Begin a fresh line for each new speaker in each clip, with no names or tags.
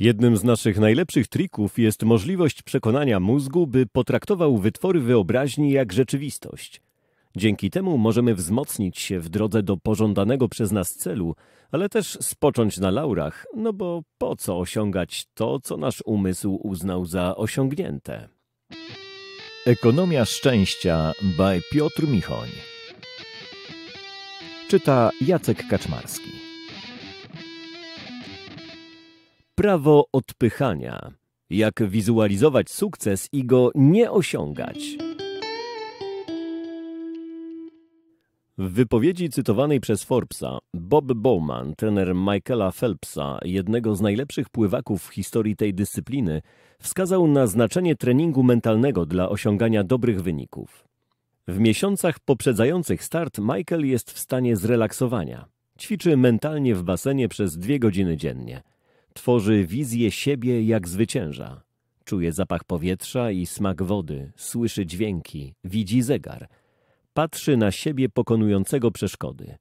Jednym z naszych najlepszych trików jest możliwość przekonania mózgu, by potraktował wytwory wyobraźni jak rzeczywistość. Dzięki temu możemy wzmocnić się w drodze do pożądanego przez nas celu, ale też spocząć na laurach, no bo po co osiągać to, co nasz umysł uznał za osiągnięte? Ekonomia szczęścia by Piotr Michoń. Czyta Jacek Kaczmarski. Prawo odpychania. Jak wizualizować sukces i go nie osiągać. W wypowiedzi cytowanej przez Forbesa Bob Bowman, trener Michaela Phelpsa, jednego z najlepszych pływaków w historii tej dyscypliny, wskazał na znaczenie treningu mentalnego dla osiągania dobrych wyników. W miesiącach poprzedzających start Michael jest w stanie zrelaksowania. Ćwiczy mentalnie w basenie przez dwie godziny dziennie. Tworzy wizję siebie jak zwycięża. Czuje zapach powietrza i smak wody, słyszy dźwięki, widzi zegar. Patrzy na siebie pokonującego przeszkody.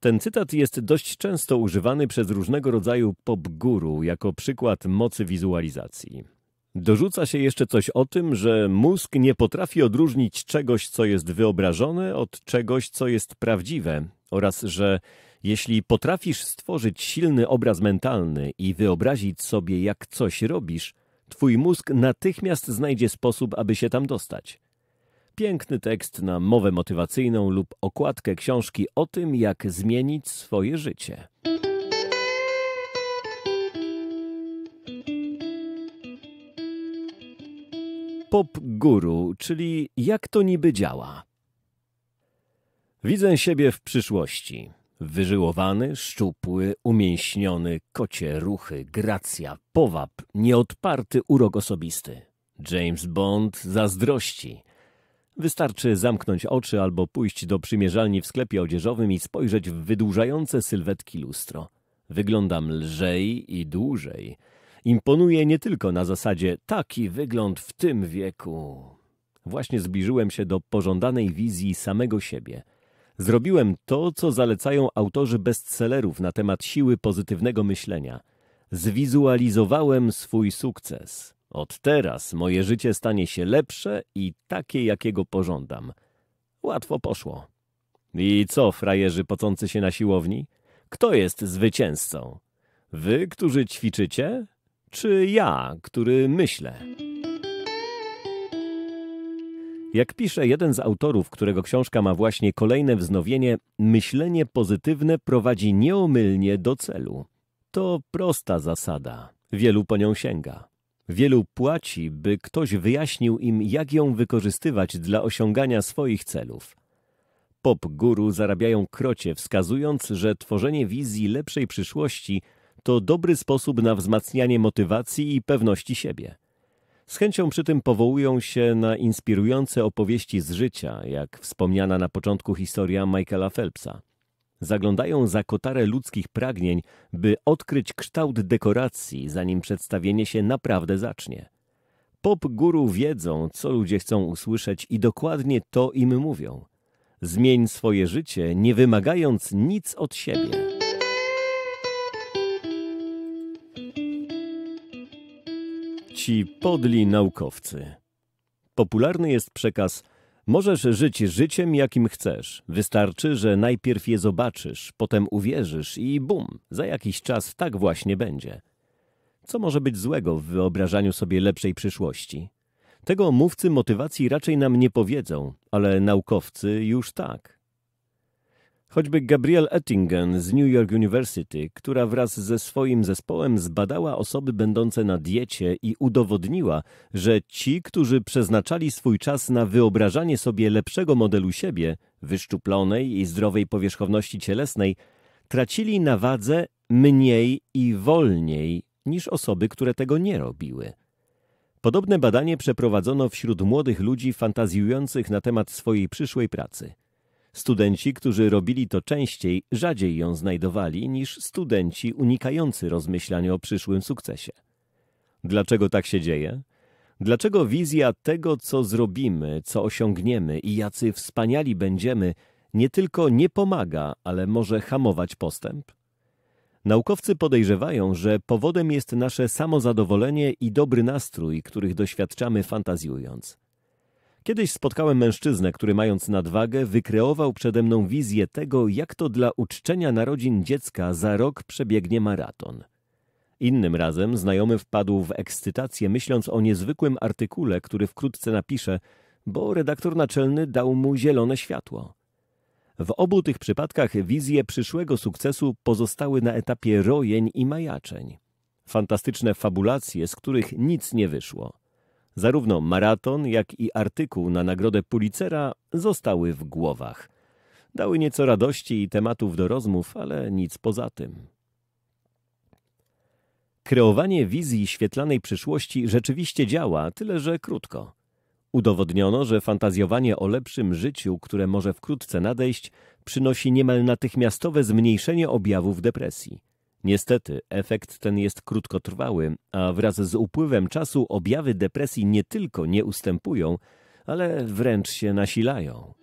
Ten cytat jest dość często używany przez różnego rodzaju pop-guru jako przykład mocy wizualizacji. Dorzuca się jeszcze coś o tym, że mózg nie potrafi odróżnić czegoś, co jest wyobrażone, od czegoś, co jest prawdziwe, oraz że jeśli potrafisz stworzyć silny obraz mentalny i wyobrazić sobie, jak coś robisz, twój mózg natychmiast znajdzie sposób, aby się tam dostać. Piękny tekst na mowę motywacyjną lub okładkę książki o tym, jak zmienić swoje życie. Pop Guru, czyli jak to niby działa? Widzę siebie w przyszłości. Wyżyłowany, szczupły, umięśniony, kocie ruchy, gracja, powab, nieodparty urok osobisty. James Bond zazdrości. Wystarczy zamknąć oczy albo pójść do przymierzalni w sklepie odzieżowym i spojrzeć w wydłużające sylwetki lustro. Wyglądam lżej i dłużej. Imponuje nie tylko na zasadzie taki wygląd w tym wieku. Właśnie zbliżyłem się do pożądanej wizji samego siebie – Zrobiłem to, co zalecają autorzy bestsellerów na temat siły pozytywnego myślenia. Zwizualizowałem swój sukces. Od teraz moje życie stanie się lepsze i takie, jakiego pożądam. Łatwo poszło. I co, frajerzy pocący się na siłowni? Kto jest zwycięzcą? Wy, którzy ćwiczycie? Czy ja, który myślę? Jak pisze jeden z autorów, którego książka ma właśnie kolejne wznowienie, myślenie pozytywne prowadzi nieomylnie do celu. To prosta zasada. Wielu po nią sięga. Wielu płaci, by ktoś wyjaśnił im, jak ją wykorzystywać dla osiągania swoich celów. Pop guru zarabiają krocie, wskazując, że tworzenie wizji lepszej przyszłości to dobry sposób na wzmacnianie motywacji i pewności siebie. Z chęcią przy tym powołują się na inspirujące opowieści z życia, jak wspomniana na początku historia Michaela Phelpsa. Zaglądają za kotarę ludzkich pragnień, by odkryć kształt dekoracji, zanim przedstawienie się naprawdę zacznie. Pop guru wiedzą, co ludzie chcą usłyszeć i dokładnie to im mówią. Zmień swoje życie, nie wymagając nic od siebie. ci podli naukowcy. Popularny jest przekaz Możesz żyć życiem, jakim chcesz. Wystarczy, że najpierw je zobaczysz, potem uwierzysz i bum, za jakiś czas tak właśnie będzie. Co może być złego w wyobrażaniu sobie lepszej przyszłości? Tego mówcy motywacji raczej nam nie powiedzą, ale naukowcy już tak. Choćby Gabrielle Ettingen z New York University, która wraz ze swoim zespołem zbadała osoby będące na diecie i udowodniła, że ci, którzy przeznaczali swój czas na wyobrażanie sobie lepszego modelu siebie, wyszczuplonej i zdrowej powierzchowności cielesnej, tracili na wadze mniej i wolniej niż osoby, które tego nie robiły. Podobne badanie przeprowadzono wśród młodych ludzi fantazjujących na temat swojej przyszłej pracy – Studenci, którzy robili to częściej, rzadziej ją znajdowali niż studenci unikający rozmyślań o przyszłym sukcesie. Dlaczego tak się dzieje? Dlaczego wizja tego, co zrobimy, co osiągniemy i jacy wspaniali będziemy, nie tylko nie pomaga, ale może hamować postęp? Naukowcy podejrzewają, że powodem jest nasze samozadowolenie i dobry nastrój, których doświadczamy fantazjując. Kiedyś spotkałem mężczyznę, który mając nadwagę, wykreował przede mną wizję tego, jak to dla uczczenia narodzin dziecka za rok przebiegnie maraton. Innym razem znajomy wpadł w ekscytację, myśląc o niezwykłym artykule, który wkrótce napisze, bo redaktor naczelny dał mu zielone światło. W obu tych przypadkach wizje przyszłego sukcesu pozostały na etapie rojeń i majaczeń. Fantastyczne fabulacje, z których nic nie wyszło. Zarówno maraton, jak i artykuł na nagrodę Pulitzera zostały w głowach. Dały nieco radości i tematów do rozmów, ale nic poza tym. Kreowanie wizji świetlanej przyszłości rzeczywiście działa, tyle że krótko. Udowodniono, że fantazjowanie o lepszym życiu, które może wkrótce nadejść, przynosi niemal natychmiastowe zmniejszenie objawów depresji. Niestety, efekt ten jest krótkotrwały, a wraz z upływem czasu objawy depresji nie tylko nie ustępują, ale wręcz się nasilają.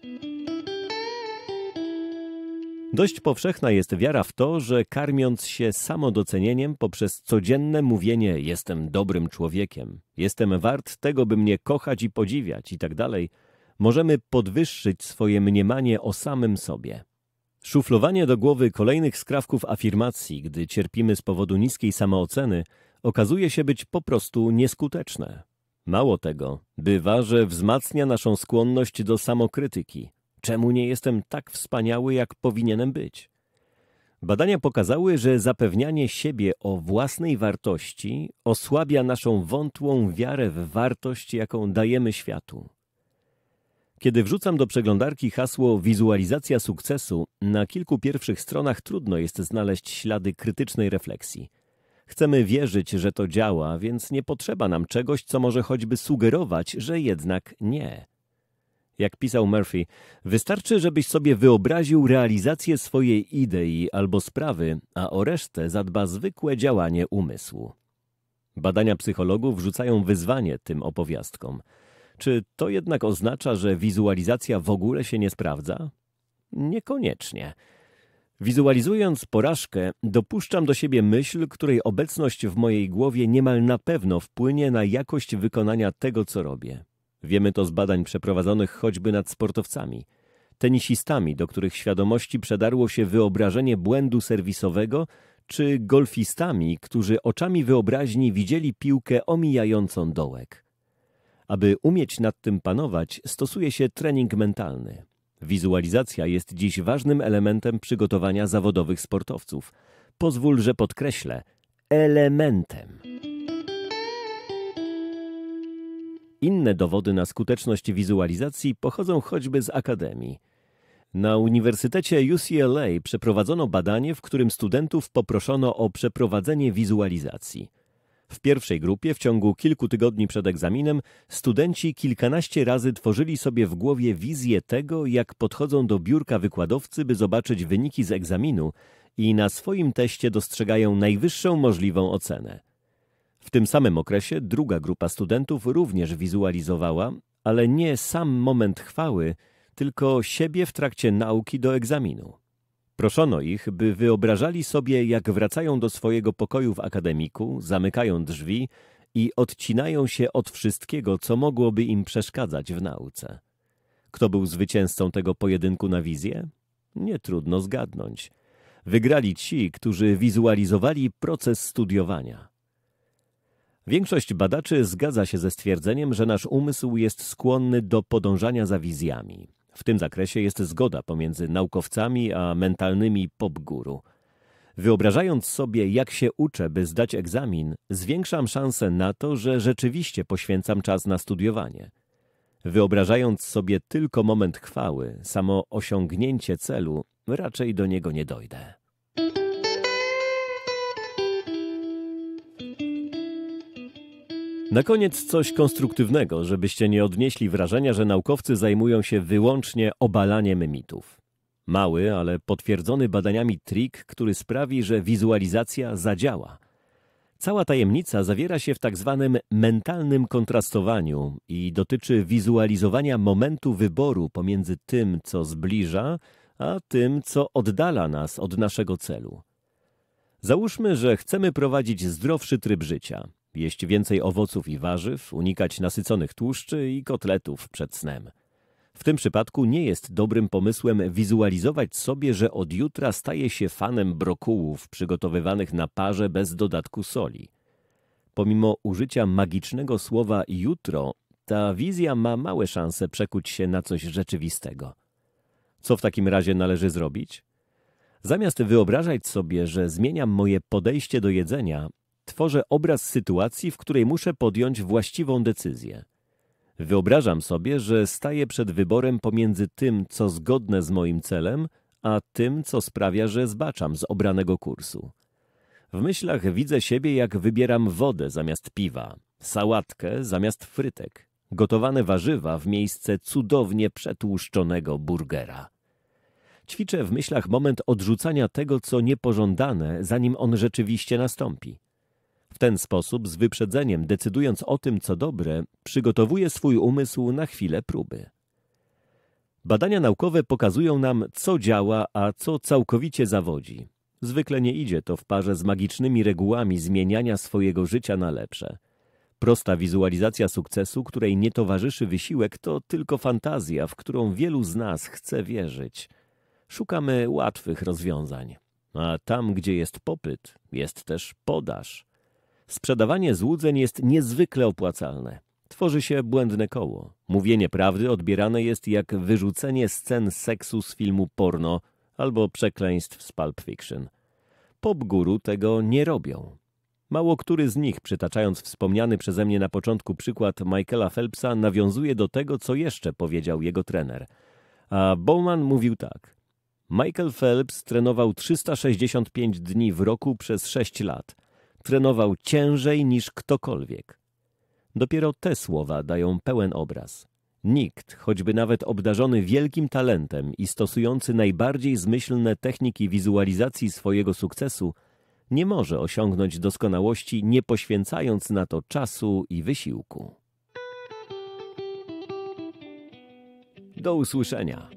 Dość powszechna jest wiara w to, że karmiąc się samodocenieniem poprzez codzienne mówienie jestem dobrym człowiekiem, jestem wart tego, by mnie kochać i podziwiać itd., tak możemy podwyższyć swoje mniemanie o samym sobie. Szuflowanie do głowy kolejnych skrawków afirmacji, gdy cierpimy z powodu niskiej samooceny, okazuje się być po prostu nieskuteczne. Mało tego, bywa, że wzmacnia naszą skłonność do samokrytyki. Czemu nie jestem tak wspaniały, jak powinienem być? Badania pokazały, że zapewnianie siebie o własnej wartości osłabia naszą wątłą wiarę w wartość, jaką dajemy światu. Kiedy wrzucam do przeglądarki hasło wizualizacja sukcesu, na kilku pierwszych stronach trudno jest znaleźć ślady krytycznej refleksji. Chcemy wierzyć, że to działa, więc nie potrzeba nam czegoś, co może choćby sugerować, że jednak nie. Jak pisał Murphy, wystarczy, żebyś sobie wyobraził realizację swojej idei albo sprawy, a o resztę zadba zwykłe działanie umysłu. Badania psychologów rzucają wyzwanie tym opowiastkom – czy to jednak oznacza, że wizualizacja w ogóle się nie sprawdza? Niekoniecznie. Wizualizując porażkę, dopuszczam do siebie myśl, której obecność w mojej głowie niemal na pewno wpłynie na jakość wykonania tego, co robię. Wiemy to z badań przeprowadzonych choćby nad sportowcami, tenisistami, do których świadomości przedarło się wyobrażenie błędu serwisowego, czy golfistami, którzy oczami wyobraźni widzieli piłkę omijającą dołek. Aby umieć nad tym panować, stosuje się trening mentalny. Wizualizacja jest dziś ważnym elementem przygotowania zawodowych sportowców. Pozwól, że podkreślę elementem. Inne dowody na skuteczność wizualizacji pochodzą choćby z akademii. Na Uniwersytecie UCLA przeprowadzono badanie, w którym studentów poproszono o przeprowadzenie wizualizacji. W pierwszej grupie w ciągu kilku tygodni przed egzaminem studenci kilkanaście razy tworzyli sobie w głowie wizję tego, jak podchodzą do biurka wykładowcy, by zobaczyć wyniki z egzaminu i na swoim teście dostrzegają najwyższą możliwą ocenę. W tym samym okresie druga grupa studentów również wizualizowała, ale nie sam moment chwały, tylko siebie w trakcie nauki do egzaminu. Proszono ich, by wyobrażali sobie, jak wracają do swojego pokoju w akademiku, zamykają drzwi i odcinają się od wszystkiego, co mogłoby im przeszkadzać w nauce. Kto był zwycięzcą tego pojedynku na wizję? Nie trudno zgadnąć. Wygrali ci, którzy wizualizowali proces studiowania. Większość badaczy zgadza się ze stwierdzeniem, że nasz umysł jest skłonny do podążania za wizjami. W tym zakresie jest zgoda pomiędzy naukowcami a mentalnymi popguru. Wyobrażając sobie, jak się uczę, by zdać egzamin, zwiększam szansę na to, że rzeczywiście poświęcam czas na studiowanie. Wyobrażając sobie tylko moment chwały, samo osiągnięcie celu, raczej do niego nie dojdę. Na koniec coś konstruktywnego, żebyście nie odnieśli wrażenia, że naukowcy zajmują się wyłącznie obalaniem mitów. Mały, ale potwierdzony badaniami trik, który sprawi, że wizualizacja zadziała. Cała tajemnica zawiera się w tak zwanym mentalnym kontrastowaniu i dotyczy wizualizowania momentu wyboru pomiędzy tym, co zbliża, a tym, co oddala nas od naszego celu. Załóżmy, że chcemy prowadzić zdrowszy tryb życia, jeść więcej owoców i warzyw, unikać nasyconych tłuszczy i kotletów przed snem. W tym przypadku nie jest dobrym pomysłem wizualizować sobie, że od jutra staje się fanem brokułów przygotowywanych na parze bez dodatku soli. Pomimo użycia magicznego słowa jutro, ta wizja ma małe szanse przekuć się na coś rzeczywistego. Co w takim razie należy zrobić? Zamiast wyobrażać sobie, że zmieniam moje podejście do jedzenia, Tworzę obraz sytuacji, w której muszę podjąć właściwą decyzję. Wyobrażam sobie, że staję przed wyborem pomiędzy tym, co zgodne z moim celem, a tym, co sprawia, że zbaczam z obranego kursu. W myślach widzę siebie, jak wybieram wodę zamiast piwa, sałatkę zamiast frytek, gotowane warzywa w miejsce cudownie przetłuszczonego burgera. Ćwiczę w myślach moment odrzucania tego, co niepożądane, zanim on rzeczywiście nastąpi. W ten sposób, z wyprzedzeniem, decydując o tym, co dobre, przygotowuje swój umysł na chwilę próby. Badania naukowe pokazują nam, co działa, a co całkowicie zawodzi. Zwykle nie idzie to w parze z magicznymi regułami zmieniania swojego życia na lepsze. Prosta wizualizacja sukcesu, której nie towarzyszy wysiłek, to tylko fantazja, w którą wielu z nas chce wierzyć. Szukamy łatwych rozwiązań. A tam, gdzie jest popyt, jest też podaż. Sprzedawanie złudzeń jest niezwykle opłacalne. Tworzy się błędne koło. Mówienie prawdy odbierane jest jak wyrzucenie scen seksu z filmu porno albo przekleństw z Pulp Fiction. Pop guru tego nie robią. Mało który z nich, przytaczając wspomniany przeze mnie na początku przykład Michaela Phelpsa, nawiązuje do tego, co jeszcze powiedział jego trener. A Bowman mówił tak. Michael Phelps trenował 365 dni w roku przez 6 lat – trenował ciężej niż ktokolwiek. Dopiero te słowa dają pełen obraz. Nikt, choćby nawet obdarzony wielkim talentem i stosujący najbardziej zmyślne techniki wizualizacji swojego sukcesu, nie może osiągnąć doskonałości, nie poświęcając na to czasu i wysiłku. Do usłyszenia.